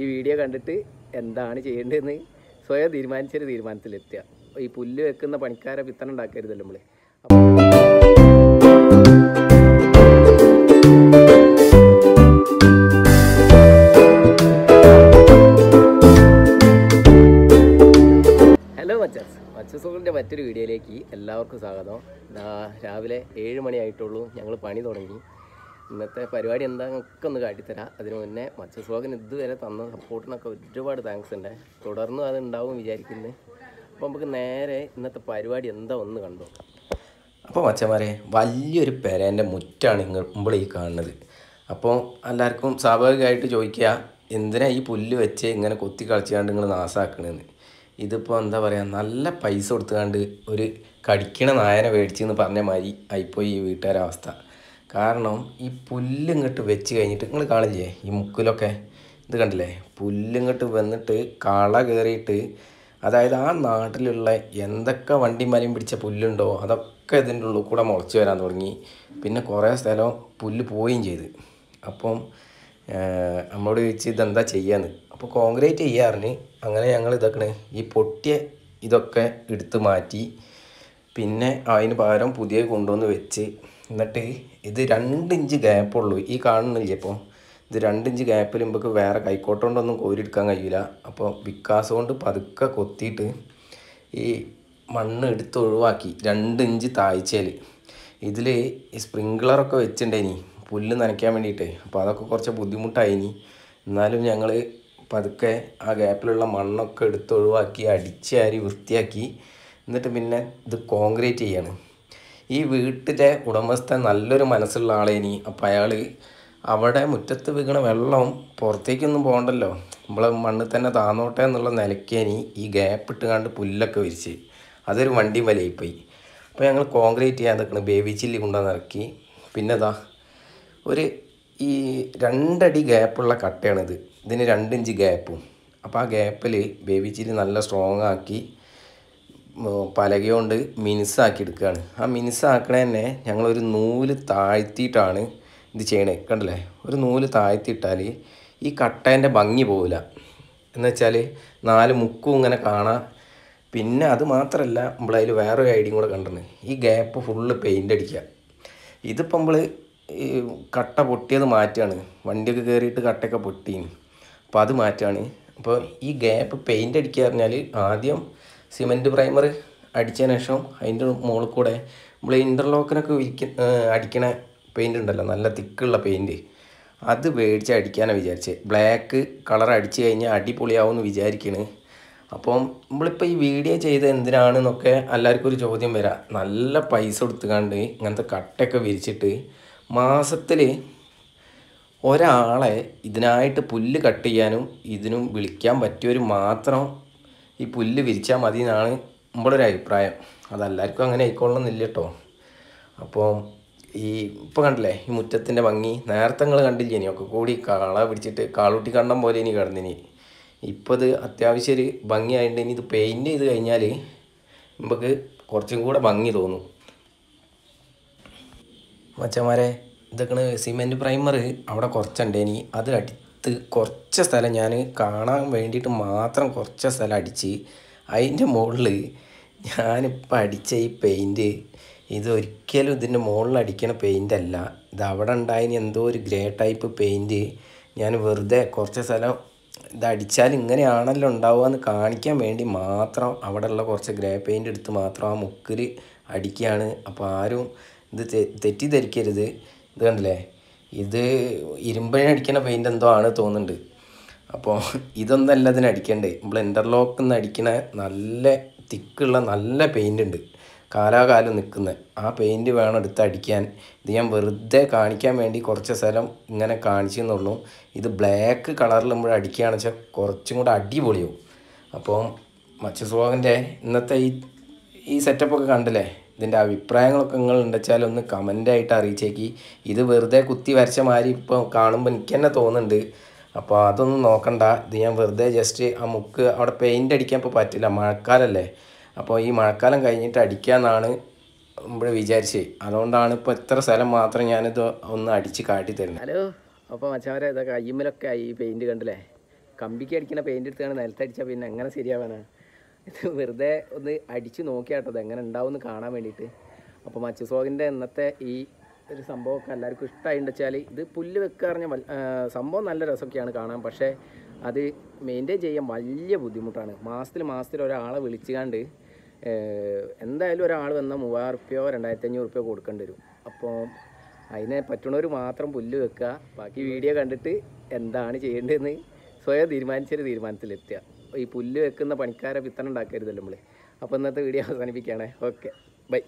ഈ വീഡിയോ കണ്ടിട്ട് എന്താണ് ചെയ്യേണ്ടതെന്ന് സ്വയം തീരുമാനിച്ചൊരു തീരുമാനത്തിലെത്തുക ഈ പുല്ല് വെക്കുന്ന പണിക്കാരെ പിത്തനം ഉണ്ടാക്കരുതല്ലോ നമ്മൾ ഹലോ മറ്റൊരു വീഡിയോയിലേക്ക് എല്ലാവർക്കും സ്വാഗതം രാവിലെ ഏഴ് മണിയായിട്ടുള്ളൂ ഞങ്ങൾ പണി തുടങ്ങി ഇന്നത്തെ പരിപാടി എന്താണെന്നൊക്കെ ഒന്ന് കാട്ടിത്തരാം അതിന് മുന്നേ മച്ച ഇതുവരെ തന്ന സപ്പോർട്ടിനൊക്കെ ഒരുപാട് താങ്ക്സ് ഉണ്ട് തുടർന്നും അത് ഉണ്ടാവും വിചാരിക്കുന്നു അപ്പോൾ നമുക്ക് നേരെ ഇന്നത്തെ പരിപാടി എന്താ ഒന്ന് കണ്ടു അപ്പോൾ മച്ചന്മാരെ വലിയൊരു പെരേൻ്റെ മുറ്റാണ് നിങ്ങൾ മുമ്പിൽ ഈ കാണുന്നത് അപ്പോൾ എല്ലാവർക്കും സ്വാഭാവികമായിട്ട് ചോദിക്കുക എന്തിനാ ഈ പുല്ല് വെച്ച് ഇങ്ങനെ കൊത്തി കളിച്ചാണ്ട് നിങ്ങൾ നാസാക്കണമെന്ന് ഇതിപ്പോൾ എന്താ പറയുക നല്ല പൈസ കൊടുത്തുകൊണ്ട് ഒരു കടിക്കണ നായനെ മേടിച്ചെന്ന് പറഞ്ഞ മാതിരി ആയിപ്പോയി ഈ വീട്ടുകാരവസ്ഥ കാരണം ഈ പുല്ലിങ്ങോട്ട് വെച്ച് കഴിഞ്ഞിട്ട് നിങ്ങൾ കാണില്ലേ ഈ മുക്കിലൊക്കെ ഇത് കണ്ടില്ലേ പുല്ലിങ്ങോട്ട് വന്നിട്ട് കള കയറിയിട്ട് അതായത് ആ നാട്ടിലുള്ള എന്തൊക്കെ വണ്ടി മലയും പിടിച്ച പുല്ലുണ്ടോ അതൊക്കെ ഇതിൻ്റെ ഉള്ളിൽ കൂടെ മുളച്ച് വരാൻ തുടങ്ങി പിന്നെ കുറേ സ്ഥലം പുല്ല് പോവുകയും ചെയ്ത് അപ്പം നമ്മളോട് ചോദിച്ച് ഇതെന്താ ചെയ്യാന്ന് അപ്പോൾ കോൺക്രീറ്റ് ചെയ്യാറിന് അങ്ങനെ ഞങ്ങൾ ഇതൊക്കെ ഈ പൊട്ടിയ ഇതൊക്കെ എടുത്ത് മാറ്റി പിന്നെ അതിന് പകരം പുതിയ കൊണ്ടുവന്ന് വെച്ച് എന്നിട്ട് ഇത് രണ്ട് ഇഞ്ച് ഗ്യാപ്പുള്ളൂ ഈ കാണുന്നില്ലേ ഇപ്പോൾ ഇത് രണ്ട് ഇഞ്ച് ഗ്യാപ്പിൽ മുമ്പേക്ക് വേറെ കൈക്കോട്ടം കൊണ്ടൊന്നും കോരിയെടുക്കാൻ കഴിയില്ല അപ്പോൾ വിക്കാസ് കൊണ്ട് പതുക്കെ കൊത്തിയിട്ട് ഈ മണ്ണ് എടുത്ത് ഒഴിവാക്കി രണ്ട് ഇഞ്ച് താഴ്ചയിൽ ഇതിൽ ഈ സ്പ്രിങ്ക്ലറൊക്കെ വെച്ചിട്ടുണ്ടേനി പുല്ല് നനയ്ക്കാൻ വേണ്ടിയിട്ട് അപ്പോൾ അതൊക്കെ കുറച്ച് ബുദ്ധിമുട്ടായിനി എന്നാലും ഞങ്ങൾ പതുക്കെ ആ ഗ്യാപ്പിലുള്ള മണ്ണൊക്കെ എടുത്ത് ഒഴിവാക്കി അടിച്ചാരി വൃത്തിയാക്കി എന്നിട്ട് പിന്നെ ഇത് കോൺക്രീറ്റ് ചെയ്യാണ് ഈ വീട്ടിലെ ഉടമസ്ഥൻ നല്ലൊരു മനസ്സുള്ള ഇനി അപ്പം അയാൾ അവിടെ മുറ്റത്ത് വീക്കണ വെള്ളം പുറത്തേക്കൊന്നും പോകണ്ടല്ലോ നമ്മളെ മണ്ണിൽ തന്നെ താന്നോട്ടെ എന്നുള്ള ഇനി ഈ ഗ്യാപ്പ് ഇട്ടുകാണ്ട് പുല്ലൊക്കെ വിരിച്ച് അതൊരു വണ്ടി വലയിപ്പോയി അപ്പോൾ ഞങ്ങൾ കോൺക്രീറ്റ് ചെയ്യാൻ നിൽക്കണം ബേബി ചില്ലി കൊണ്ടുവന്നിറക്കി പിന്നെ ഒരു ഈ രണ്ടടി ഗ്യാപ്പുള്ള കട്ടയാണിത് ഇതിന് രണ്ടിഞ്ച് ഗ്യാപ്പും അപ്പോൾ ആ ഗ്യാപ്പിൽ ബേബി ചില്ലി നല്ല സ്ട്രോങ് ആക്കി പലക കൊണ്ട് മിനുസാക്കി എടുക്കുകയാണ് ആ മിനുസാക്കണ തന്നെ ഞങ്ങളൊരു നൂല് താഴ്ത്തിയിട്ടാണ് ഇത് ചെയ്യണേ കണ്ടില്ലേ ഒരു നൂല് താഴ്ത്തിയിട്ടാൽ ഈ കട്ടേൻ്റെ ഭംഗി പോവില്ല എന്ന് വെച്ചാൽ നാല് മുക്കും ഇങ്ങനെ കാണാം പിന്നെ അത് മാത്രമല്ല നമ്മളതിൽ വേറൊരു ഐഡിയും കൂടെ കണ്ടിട്ടുണ്ട് ഈ ഗ്യാപ്പ് ഫുള്ള് പെയിൻ്റ് അടിക്കുക ഇതിപ്പോൾ നമ്മൾ ഈ കട്ട പൊട്ടിയത് മാറ്റുകയാണ് വണ്ടിയൊക്കെ കയറിയിട്ട് കട്ടയൊക്കെ പൊട്ടിയും അപ്പോൾ അത് മാറ്റുകയാണ് അപ്പോൾ ഈ ഗ്യാപ്പ് പെയിൻ്റ് അടിക്കുക പറഞ്ഞാൽ ആദ്യം സിമെൻറ്റ് പ്രൈമർ അടിച്ചതിന് ശേഷം അതിൻ്റെ മുകളിൽ കൂടെ നമ്മൾ ഇൻ്റർലോക്കിനൊക്കെ വിരിക്ക അടിക്കണ പെയിൻ്റ് ഉണ്ടല്ലോ നല്ല തിക്കുള്ള പെയിൻറ്റ് അത് മേടിച്ച് അടിക്കാനാണ് വിചാരിച്ചത് ബ്ലാക്ക് കളർ അടിച്ച് കഴിഞ്ഞാൽ അടിപൊളിയാവും എന്ന് വിചാരിക്കണ് അപ്പം നമ്മളിപ്പോൾ ഈ വീഡിയോ ചെയ്ത് എന്തിനാണെന്നൊക്കെ എല്ലാവർക്കും ഒരു ചോദ്യം വരാം നല്ല പൈസ കൊടുത്തുകാണ്ട് ഇങ്ങനത്തെ കട്ടയൊക്കെ വിരിച്ചിട്ട് മാസത്തിൽ ഒരാളെ ഇതിനായിട്ട് പുല്ല് കട്ട് ചെയ്യാനും ഇതിനും വിളിക്കാൻ പറ്റിയവർ മാത്രം ഈ പുല്ല് വിരിച്ചാൽ മതി എന്നാണ് നമ്മുടെ ഒരു അഭിപ്രായം അതെല്ലാവർക്കും അങ്ങനെ ആയിക്കൊള്ളണമെന്നില്ല കേട്ടോ അപ്പോൾ ഈ ഇപ്പോൾ കണ്ടില്ലേ ഈ മുറ്റത്തിൻ്റെ ഭംഗി നേരത്തങ്ങൾ നിങ്ങൾ കണ്ടില്ല ഇനി ഒക്കെ കൂടി കാള പിടിച്ചിട്ട് കാളൂട്ടി കണ്ടം പോലെ ഇനി കിടന്നിനി ഇപ്പോൾ ഇത് അത്യാവശ്യം ഒരു ഭംഗിയായതുകൊണ്ട് ഇനി ഇത് പെയിൻറ്റ് ചെയ്ത് കഴിഞ്ഞാൽ നമുക്ക് കുറച്ചും കൂടെ ഭംഗി തോന്നും മച്ചന്മാരെ ഇതൊക്കെയാണ് സിമെൻറ്റ് പ്രൈമർ അവിടെ കുറച്ചുണ്ട് ഇനി അത് അടി എടുത്ത് കുറച്ച് സ്ഥലം ഞാൻ കാണാൻ വേണ്ടിയിട്ട് മാത്രം കുറച്ച് സ്ഥലം അടിച്ച് അതിൻ്റെ മുകളിൽ ഞാനിപ്പോൾ അടിച്ച ഈ പെയിൻറ് ഇതൊരിക്കലും ഇതിൻ്റെ മുകളിൽ അടിക്കണ പെയിൻ്റ് അല്ല ഇത് അവിടെ ഉണ്ടായതിന് എന്തോ ഒരു ഗ്രേ ടൈപ്പ് പെയിൻറ് ഞാൻ വെറുതെ കുറച്ച് സ്ഥലം ഇതടിച്ചാൽ ഇങ്ങനെയാണല്ലോ ഉണ്ടാവുക എന്ന് കാണിക്കാൻ വേണ്ടി മാത്രം അവിടെ ഉള്ള കുറച്ച് ഗ്രേ പെയിൻ്റ് എടുത്ത് മാത്രം ആ മുക്കിൽ അടിക്കുകയാണ് അപ്പോൾ ആരും ഇത് തെറ്റിദ്ധരിക്കരുത് ഇത് കണ്ടില്ലേ ഇത് ഇരുമ്പിനടിക്കണ പെയിൻ്റ് എന്തോ ആണ് തോന്നുന്നുണ്ട് അപ്പോൾ ഇതൊന്നല്ല ഇതിന് അടിക്കണ്ടേ നമ്മൾ ഇൻ്റർലോക്ക് നിന്ന് അടിക്കണ നല്ല തിക്കുള്ള നല്ല പെയിൻ്റ് ഉണ്ട് കാലാകാലം നിൽക്കുന്ന ആ പെയിൻറ് വേണം എടുത്ത് അടിക്കാൻ ഇത് ഞാൻ വെറുതെ കാണിക്കാൻ വേണ്ടി കുറച്ച് സ്ഥലം ഇങ്ങനെ കാണിച്ചെന്നുള്ളൂ ഇത് ബ്ലാക്ക് കളറിൽ നമ്മൾ അടിക്കുകയാണെന്ന് വെച്ചാൽ കുറച്ചും കൂടെ അടിപൊളിയാവും അപ്പോൾ മച്ചസ്വാഗിൻ്റെ ഇന്നത്തെ ഈ ഈ സെറ്റപ്പൊക്കെ കണ്ടില്ലേ ഇതിൻ്റെ അഭിപ്രായങ്ങളൊക്കെ നിങ്ങൾ ഉണ്ടെച്ചാൽ ഒന്ന് കമൻ്റായിട്ട് അറിയിച്ചേക്ക് ഇത് വെറുതെ കുത്തി വരച്ച മാതിരി ഇപ്പോൾ കാണുമ്പോൾ എനിക്ക് തന്നെ തോന്നുന്നുണ്ട് അപ്പോൾ അതൊന്നും നോക്കണ്ട ഇത് ഞാൻ വെറുതെ ജസ്റ്റ് ആ മുക്ക് അവിടെ പെയിൻ്റ് അടിക്കാൻ ഇപ്പോൾ പറ്റില്ല മഴക്കാലല്ലേ അപ്പോൾ ഈ മഴക്കാലം കഴിഞ്ഞിട്ട് അടിക്കാമെന്നാണ് ഇവിടെ വിചാരിച്ച് അതുകൊണ്ടാണ് ഇപ്പോൾ ഇത്ര സ്ഥലം മാത്രം ഞാനിത് ഒന്ന് അടിച്ച് കാട്ടി തരുന്നത് ഹലോ അപ്പോൾ മച്ചാവരെ ഇതൊക്കെ അയ്യമ്മലൊക്കെ ആയി പെയിൻറ്റ് കണ്ടല്ലേ കമ്പിക്ക് അടിക്കുന്ന പെയിൻറ്റ് എടുത്താണ് നിലത്തടിച്ചാൽ പിന്നെ എങ്ങനെ ശരിയാവാനാണ് ഇത് വെറുതെ ഒന്ന് അടിച്ച് നോക്കിയാട്ടത് എങ്ങനെ ഉണ്ടാവും കാണാൻ വേണ്ടിയിട്ട് അപ്പോൾ മച്ചു ഇന്നത്തെ ഈ ഒരു സംഭവമൊക്കെ എല്ലാവർക്കും ഇഷ്ടമായിട്ടുണ്ട് വെച്ചാൽ ഇത് പുല്ല് വെക്കാറിഞ്ഞ സംഭവം നല്ല രസമൊക്കെയാണ് കാണാൻ പക്ഷേ അത് മെയിൻറ്റെയിൻ ചെയ്യാൻ വലിയ ബുദ്ധിമുട്ടാണ് മാസത്തിൽ മാസത്തിൽ ഒരാളെ വിളിച്ചുകൊണ്ട് എന്തായാലും ഒരാൾ വന്നാൽ മൂവായിരം റുപ്യോ രണ്ടായിരത്തി അഞ്ഞൂറ് റുപ്യോ കൊടുക്കേണ്ടി വരും അപ്പോൾ അതിനെ പറ്റണവർ മാത്രം പുല്ല് വെക്കുക ബാക്കി വീഡിയോ കണ്ടിട്ട് എന്താണ് ചെയ്യേണ്ടതെന്ന് സ്വയം തീരുമാനിച്ചൊരു തീരുമാനത്തിലെത്തുക ഈ പുല്ല് വെക്കുന്ന പണിക്കാരെ വിത്തനം ഉണ്ടാക്കരുതല്ലോ നമ്മൾ അപ്പോൾ ഇന്നത്തെ വീഡിയോ അവസാനിപ്പിക്കുകയാണ് ഓക്കെ ബൈ